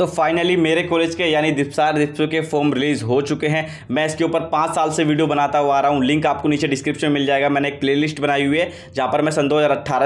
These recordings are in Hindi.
तो फाइनली मेरे कॉलेज के यानी दिपसार दिप्सो के फॉर्म रिलीज़ हो चुके हैं मैं इसके ऊपर पाँच साल से वीडियो बनाता हुआ आ रहा हूँ लिंक आपको नीचे डिस्क्रिप्शन में मिल जाएगा मैंने एक प्लेलिस्ट बनाई हुई है जहाँ पर मैं सन दो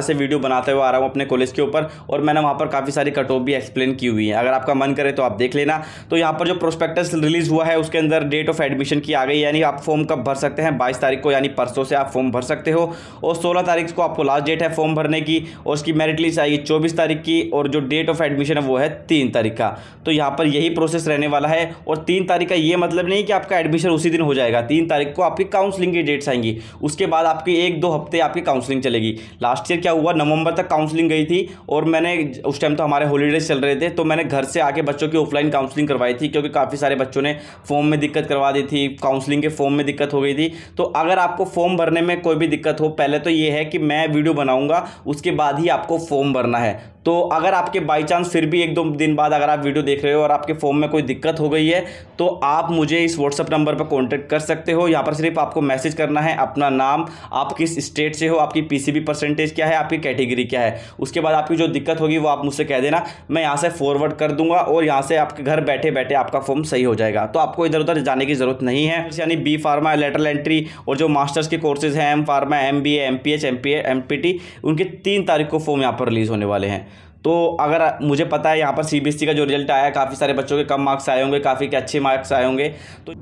से वीडियो बनाते हुए आ रहा हूँ अपने कॉलेज के ऊपर और मैंने वहाँ पर काफ़ी सारी कट ऑफ भी एक्सप्लेन की हुई है अगर आपका मन करे तो आप देख लेना तो यहाँ पर जो प्रोस्पेक्टस रिलीज़ हुआ है उसके अंदर डेट ऑफ एडमिशन की आ गई यानी आप फॉर्म कब भर सकते हैं बाईस तारीख को यानी परसों से आप फॉर्म भर सकते हो और सोलह तारीख को आपको लास्ट डेट है फॉर्म भरने की और उसकी मेरिट लिस्ट आएगी चौबीस तारीख की और जो डेट ऑफ एडमिशन है वो है तीन तारीख का तो यहाँ पर यही प्रोसेस रहने वाला है और तीन तारीख का ये मतलब नहीं कि आपका एडमिशन उसी दिन हो जाएगा तीन तारीख को आपकी काउंसलिंग की डेट्स आएंगी उसके बाद आपकी एक दो हफ्ते आपकी काउंसलिंग चलेगी लास्ट ईयर क्या हुआ नवंबर तक काउंसलिंग गई थी और मैंने उस टाइम तो हमारे हॉलीडेज चल रहे थे तो मैंने घर से आके बच्चों की ऑफलाइन काउंसलिंग करवाई थी क्योंकि काफ़ी सारे बच्चों ने फॉर्म में दिक्कत करवा दी थी काउंसलिंग के फॉर्म में दिक्कत हो गई थी तो अगर आपको फॉर्म भरने में कोई भी दिक्कत हो पहले तो ये है कि मैं वीडियो बनाऊंगा उसके बाद ही आपको फॉर्म भरना है तो अगर आपके बाई चांस फिर भी एक दो दिन बाद अगर आप वीडियो देख रहे हो और आपके फॉर्म में कोई दिक्कत हो गई है तो आप मुझे इस व्हाट्सअप नंबर पर कॉन्टैक्ट कर सकते हो यहाँ पर सिर्फ आपको मैसेज करना है अपना नाम आप किस स्टेट से हो आपकी पीसीबी परसेंटेज क्या है आपकी कैटेगरी क्या है उसके बाद आपकी जो दिक्कत होगी वो आप मुझसे कह देना मैं यहाँ से फॉरवर्ड कर दूंगा और यहाँ से आपके घर बैठे बैठे आपका फॉर्म सही हो जाएगा तो आपको इधर उधर जाने की ज़रूरत नहीं है यानी बी फार्मा लेटरल एंट्री और जो मास्टर्स के कोर्सेज हैं M pharma M B M P H M P M P T उनके तीन तारीख को फॉर्म यहाँ पर रिलीज़ होने वाले हैं तो अगर मुझे पता है यहाँ पर सी e का जो रिज़ल्ट आया काफ़ी सारे बच्चों के कम मार्क्स आए होंगे काफ़ी के अच्छे मार्क्स आए होंगे तो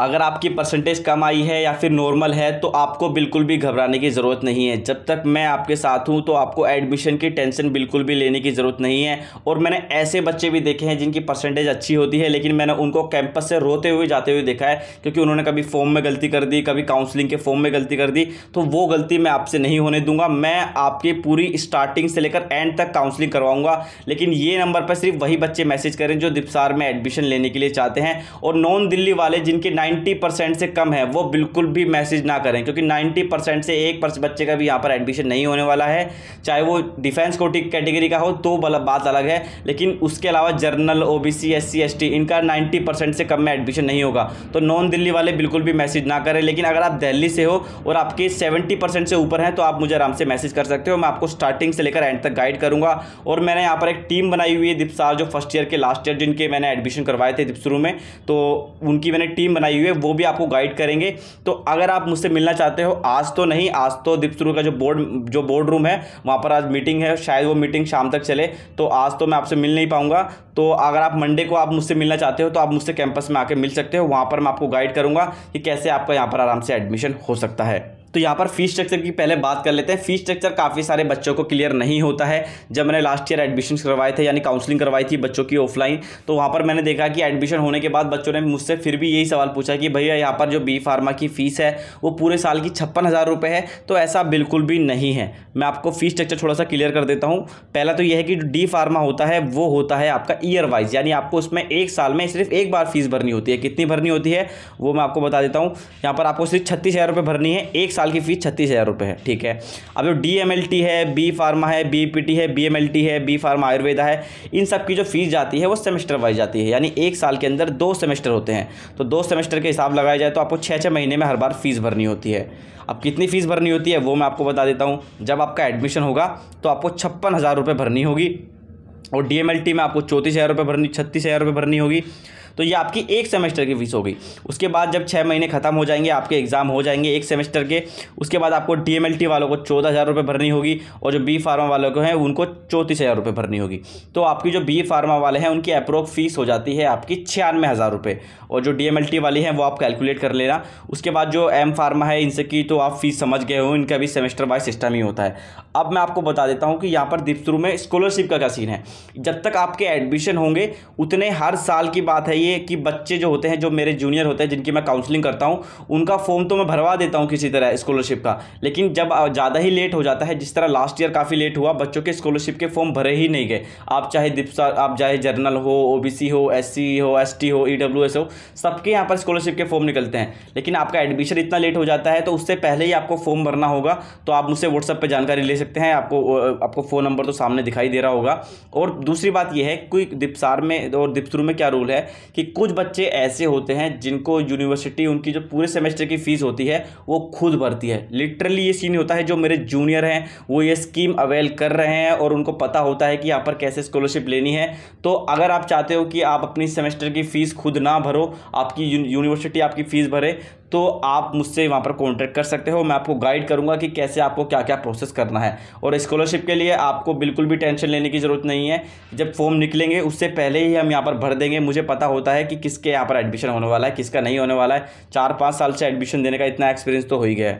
अगर आपकी परसेंटेज कम आई है या फिर नॉर्मल है तो आपको बिल्कुल भी घबराने की ज़रूरत नहीं है जब तक मैं आपके साथ हूँ तो आपको एडमिशन की टेंशन बिल्कुल भी लेने की ज़रूरत नहीं है और मैंने ऐसे बच्चे भी देखे हैं जिनकी परसेंटेज अच्छी होती है लेकिन मैंने उनको कैंपस से रोते हुए जाते हुए देखा है क्योंकि उन्होंने कभी फॉर्म में गलती कर दी कभी काउंसलिंग के फॉर्म में गलती कर दी तो वो गलती मैं आपसे नहीं होने दूंगा मैं आपकी पूरी स्टार्टिंग से लेकर एंड तक काउंसलिंग करवाऊंगा लेकिन ये नंबर पर सिर्फ वही बच्चे मैसेज करें जो दिपसार में एडमिशन लेने के लिए चाहते हैं और नॉन दिल्ली वाले जिनके 90 परसेंट से कम है वो बिल्कुल भी मैसेज ना करें क्योंकि 90 परसेंट से एक बच्चे का भी यहाँ पर एडमिशन नहीं होने वाला है चाहे वो डिफेंस कोटिक कैटेगरी का हो तो बात अलग है लेकिन उसके अलावा general O B C S C S T इनका नाइन्टी परसेंट से कम में एडमिशन नहीं होगा तो नॉन दिल्ली वाले बिल्कुल भी मैसेज ना करें लेकिन अगर आप दिल्ली से हो और आपके सेवेंटी परसेंट से ऊपर हैं तो आप मुझे आराम से मैसेज कर सकते हो मैं आपको स्टार्टिंग से लेकर एंड तक गाइड करूँगा और मैंने यहाँ पर एक टीम बनाई हुई है दीपसार जो फर्स्ट ईयर के लास्ट ईयर जिनके मैंने एडमिशन करवाए थे दिपसरू में तो उनकी मैंने टीम बनाई आई हुई है वो भी आपको गाइड करेंगे तो अगर आप मुझसे मिलना चाहते हो आज तो नहीं आज तो दीपसरू का जो बोर्ड जो बोर्ड रूम है वहाँ पर आज मीटिंग है शायद वो मीटिंग शाम तक चले तो आज तो मैं आपसे मिल नहीं पाऊँगा तो अगर आप मंडे को आप मुझसे मिलना चाहते हो तो आप मुझसे कैंपस में आके मिल सकते हो वहाँ पर मैं आपको गाइड करूँगा कि कैसे आपका यहाँ पर आराम से एडमिशन हो सकता है तो यहाँ पर फीस स्ट्रक्चर की पहले बात कर लेते हैं फीस स्ट्रक्चर काफ़ी सारे बच्चों को क्लियर नहीं होता है जब मैंने लास्ट ईयर एडमिशन करवाए थे यानी काउंसलिंग करवाई थी बच्चों की ऑफलाइन तो वहाँ पर मैंने देखा कि एडमिशन होने के बाद बच्चों ने मुझसे फिर भी यही सवाल पूछा कि भैया यहाँ पर जो बी फार्मा की फ़ीस है वो पूरे साल की छप्पन हज़ार है तो ऐसा बिल्कुल भी नहीं है मैं आपको फीस स्ट्रक्चर थोड़ा सा क्लियर कर देता हूँ पहला तो यह है कि जो डी फार्मा होता है वो होता है आपका ईयर वाइज यानी आपको उसमें एक साल में सिर्फ एक बार फीस भरनी होती है कितनी भरनी होती है वो मैं आपको बता देता हूँ यहाँ पर आपको सिर्फ छत्तीस हज़ार भरनी है एक साल की फ़ीस छत्तीस हज़ार रुपये है ठीक है अब जो डी एम एल टी है बी फार्मा है बी पी टी है बी एम एल टी है बी फार्मा आयुर्वेदा है इन सब की जो फीस जाती है वो सेमेस्टर वाइज जाती है यानी एक साल के अंदर दो सेमेस्टर होते हैं तो दो सेमेस्टर के हिसाब लगाया जाए तो आपको छः छः महीने में हर बार फ़ीस भरनी होती है अब कितनी फ़ीस भरनी होती है वो मैं आपको बता देता हूँ जब आपका एडमिशन होगा तो आपको छप्पन हज़ार रुपये भरनी होगी और डी में आपको चौंतीस हज़ार रुपये भरनी छत्तीस हज़ार रुपये भरनी होगी तो ये आपकी एक सेमेस्टर की फ़ीस होगी उसके बाद जब छः महीने खत्म हो जाएंगे आपके एग्ज़ाम हो जाएंगे एक सेमेस्टर के उसके बाद आपको डी वालों को चौदह हज़ार रुपये भरनी होगी और जो बी फार्मा वालों को हैं उनको चौंतीस हज़ार रुपये भरनी होगी तो आपकी जो बी फार्मा वाले हैं उनकी अप्रोक्स फ़ीस हो जाती है आपकी छियानवे हज़ार रुपये और जो डी वाली हैं वो आप कैलकुलेट कर लेना उसके बाद जो एम फार्मा है इनसे की तो आप फ़ीस समझ गए हो इनका भी सेमेस्टर वाइज सिस्टम ही होता है अब मैं आपको बता देता हूँ कि यहाँ पर दीपसरू में स्कॉलरशिप का क्या सीन है जब तक आपके एडमिशन होंगे उतने हर साल की बात है चाहिए कि बच्चे जो होते हैं जो मेरे जूनियर होते हैं जिनकी मैं काउंसलिंग करता हूँ उनका फॉर्म तो मैं भरवा देता हूँ किसी तरह स्कॉलरशिप का लेकिन जब ज़्यादा ही लेट हो जाता है जिस तरह लास्ट ईयर काफ़ी लेट हुआ बच्चों के स्कॉलरशिप के फॉर्म भरे ही नहीं गए आप चाहे दिप्सा आप चाहे जर्नल हो ओबीसी हो एस हो एस हो ई e हो सबके यहाँ पर स्कॉलरशिप के फॉर्म निकलते हैं लेकिन आपका एडमिशन इतना लेट हो जाता है तो उससे पहले ही आपको फॉर्म भरना होगा तो आप मुझसे व्हाट्सएप पर जानकारी ले सकते हैं आपको आपको फ़ोन नंबर तो सामने दिखाई दे रहा होगा और दूसरी बात यह है कोई दिपसार में और दिपसरू में क्या रूल है कि कुछ बच्चे ऐसे होते हैं जिनको यूनिवर्सिटी उनकी जो पूरे सेमेस्टर की फ़ीस होती है वो खुद भरती है लिटरली ये सीन होता है जो मेरे जूनियर हैं वो ये स्कीम अवेल कर रहे हैं और उनको पता होता है कि यहाँ पर कैसे स्कॉलरशिप लेनी है तो अगर आप चाहते हो कि आप अपनी सेमेस्टर की फ़ीस खुद ना भरो आपकी यूनिवर्सिटी आपकी फ़ीस भरे तो आप मुझसे वहाँ पर कॉन्टैक्ट कर सकते हो मैं आपको गाइड करूँगा कि कैसे आपको क्या क्या प्रोसेस करना है और स्कॉलरशिप के लिए आपको बिल्कुल भी टेंशन लेने की ज़रूरत नहीं है जब फॉर्म निकलेंगे उससे पहले ही हम यहाँ पर भर देंगे मुझे पता होता होता है कि किसके यहाँ पर एडमिशन होने वाला है किसका नहीं होने वाला है चार पाँच साल से एडमिशन देने का इतना एक्सपीरियंस तो हो ही गया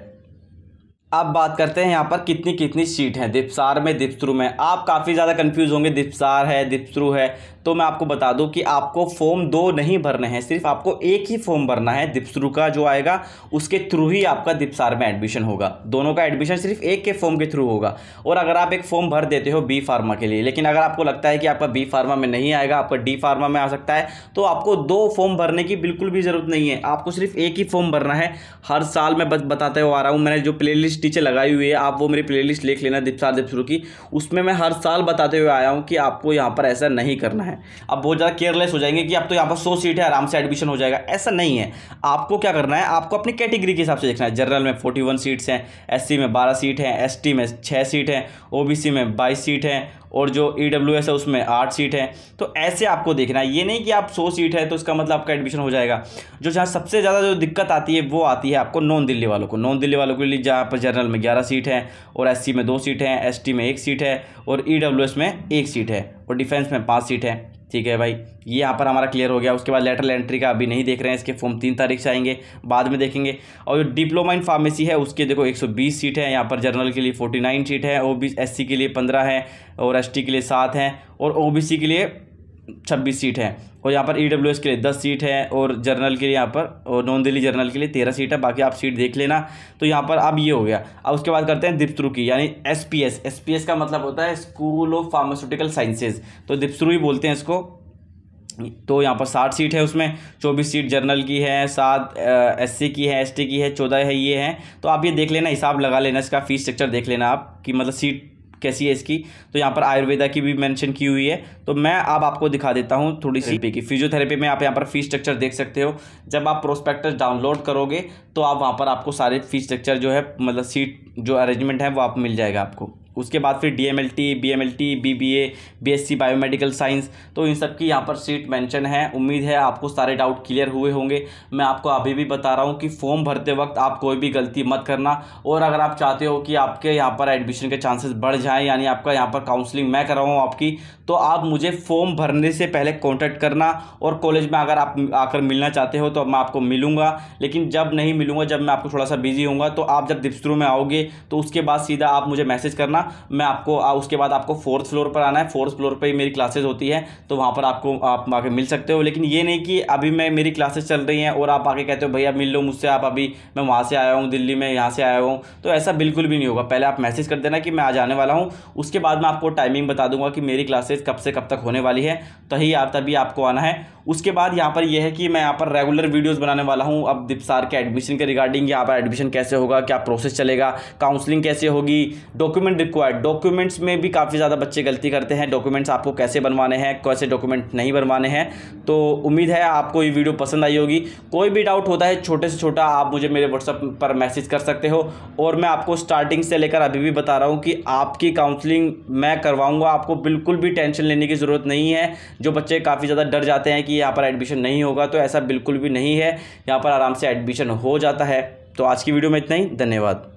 अब बात करते हैं यहाँ पर कितनी कितनी सीट हैं दिपसार में दिपसरू में आप काफ़ी ज़्यादा कंफ्यूज होंगे दिपसार है दिपसरू है तो मैं आपको बता दूं कि आपको फॉर्म दो नहीं भरने हैं सिर्फ आपको एक ही फॉर्म भरना है दिपसरु का जो आएगा उसके थ्रू ही आपका दिपसार में एडमिशन होगा दोनों का एडमिशन सिर्फ एक के फॉर्म के थ्रू होगा और अगर आप एक फॉर्म भर देते हो बी फार्मा के लिए लेकिन अगर आपको लगता है कि आपका बी फार्मा में नहीं आएगा आपका डी फार्मा में आ सकता है तो आपको दो फॉर्म भरने की बिल्कुल भी ज़रूरत नहीं है आपको सिर्फ एक ही फॉर्म भरना है हर साल मैं बस बताते हुए आ रहा हूँ मैंने जो प्ले लिस्ट लगाई हुई है आप वो मेरी प्ले लिस्ट लिख लेना दिपसार दिपसरू की उसमें मैं हर साल बताते हुए आया हूँ कि आपको यहाँ पर ऐसा नहीं करना है है अब बहुत ज़्यादा केयरलेस हो जाएंगे कि अब तो यहाँ पर सौ सीट है आराम से एडमिशन हो जाएगा ऐसा नहीं है आपको क्या करना है आपको अपनी कैटेगरी के हिसाब से देखना है जनरल में फोर्टी वन सीट्स हैं एस में बारह सीट हैं एस में छः सीट हैं ओ में बाईस सीट हैं और जो ई डब्ल्यू एस है उसमें आठ सीट है तो ऐसे आपको देखना है ये नहीं कि आप सौ सीट है तो उसका मतलब आपका एडमिशन हो जाएगा जो जहाँ सबसे ज़्यादा जो दिक्कत आती है वो आती है आपको नॉन दिल्ली वालों को नॉन दिल्ली वालों के लिए जहाँ पर जनरल में ग्यारह सीट है और एस में दो सीट हैं एस में एक सीट है और ई में एक सीट है और डिफेंस में पाँच सीट है ठीक है भाई ये यहाँ पर हमारा क्लियर हो गया उसके बाद लेटरल एंट्री का अभी नहीं देख रहे हैं इसके फॉर्म तीन तारीख से आएंगे बाद में देखेंगे और जो डिप्लोमा इन फार्मेसी है उसके देखो 120 सीट है यहाँ पर जनरल के लिए 49 सीट है ओ बी के लिए 15 है और एस के लिए सात हैं और ओ के लिए छब्बीस सीट है और यहाँ पर ई डब्ल्यू एस के लिए दस सीट है और जर्नल के लिए यहाँ पर और नॉन दिल्ली जर्नल के लिए तेरह सीट है बाकी आप सीट देख लेना तो यहाँ पर अब ये हो गया अब उसके बाद करते हैं दिप्सरू की यानी S P S S P S का मतलब होता है स्कूल ऑफ फार्मास्यूटिकल साइंसेज तो दिप्सरू ही बोलते हैं इसको तो यहाँ पर साठ सीट है उसमें चौबीस सीट जर्नल की है सात एस सी की है एस टी की है चौदह है ये है तो आप ये देख लेना हिसाब लगा लेना इसका फीस स्ट्रक्चर देख लेना आप कि मतलब सीट कैसी है इसकी तो यहाँ पर आयुर्वेदा की भी मैंशन की हुई है तो मैं अब आपको दिखा देता हूँ थोड़ी सी की फिजियोथेरेपी में आप यहाँ पर फी स्ट्रक्चर देख सकते हो जब आप प्रोस्पेक्टस डाउनलोड करोगे तो आप वहाँ पर आपको सारे फी स्ट्रक्चर जो है मतलब सीट जो अरेंजमेंट है वो आप मिल जाएगा आपको उसके बाद फिर D M L T B M L T B B A B S C biomedical science तो इन सब की यहाँ पर सीट मेंशन है उम्मीद है आपको सारे डाउट क्लियर हुए होंगे मैं आपको अभी भी बता रहा हूँ कि फॉर्म भरते वक्त आप कोई भी गलती मत करना और अगर आप चाहते हो कि आपके यहाँ पर एडमिशन के चांसेस बढ़ जाएँ यानी आपका यहाँ पर काउंसलिंग मैं कराऊँ आपकी तो आप मुझे फॉर्म भरने से पहले कॉन्टैक्ट करना और कॉलेज में अगर आप आकर मिलना चाहते हो तो मैं आपको मिलूँगा लेकिन जब नहीं मिलूँगा जब मैं आपको थोड़ा सा बिजी हूँ तो आप जब दिप्सरू में आओगे तो उसके बाद सीधा आप मुझे मैसेज करना मैं आपको आ, उसके बाद आपको फोर्थ फ्लोर पर आना है फोर्थ फ्लोर पर ही मेरी क्लासेज होती है तो वहाँ पर आपको आप आके मिल सकते हो लेकिन ये नहीं कि अभी मैं मेरी क्लासेज चल रही हैं और आप आके कहते हो भैया मिल लो मुझसे आप अभी मैं वहाँ से आया हूँ दिल्ली में यहाँ से आया हूँ तो ऐसा बिल्कुल भी नहीं होगा पहले आप मैसेज कर देना कि मैं आज आने वाला हूँ उसके बाद मैं आपको टाइमिंग बता दूंगा कि मेरी क्लासेज कब से कब तक होने वाली है तो ही आप तभी आपको आना है उसके बाद यहाँ पर यह है कि मैं यहाँ पर रेगुलर वीडियोस बनाने वाला हूँ अब दिपसार के एडमिशन के रिगार्डिंग यहाँ पर एडमिशन कैसे होगा क्या प्रोसेस चलेगा काउंसलिंग कैसे होगी डॉक्यूमेंट रिक्वायर्ड डॉक्यूमेंट्स में भी काफ़ी ज़्यादा बच्चे गलती करते हैं डॉक्यूमेंट्स आपको कैसे बनवाने हैं कैसे डॉक्यूमेंट नहीं बनवाने हैं तो उम्मीद है आपको ये वीडियो पसंद आई होगी कोई भी डाउट होता है छोटे से छोटा आप मुझे मेरे व्हाट्सअप पर मैसेज कर सकते हो और मैं आपको स्टार्टिंग से लेकर अभी भी बता रहा हूँ कि आपकी काउंसलिंग मैं करवाऊँगा आपको बिल्कुल भी टेंशन लेने की ज़रूरत नहीं है जो बच्चे काफ़ी ज़्यादा डर जाते हैं कि कि यहाँ पर एडमिशन नहीं होगा तो ऐसा बिल्कुल भी नहीं है यहाँ पर आराम से एडमिशन हो जाता है तो आज की वीडियो में इतना ही धन्यवाद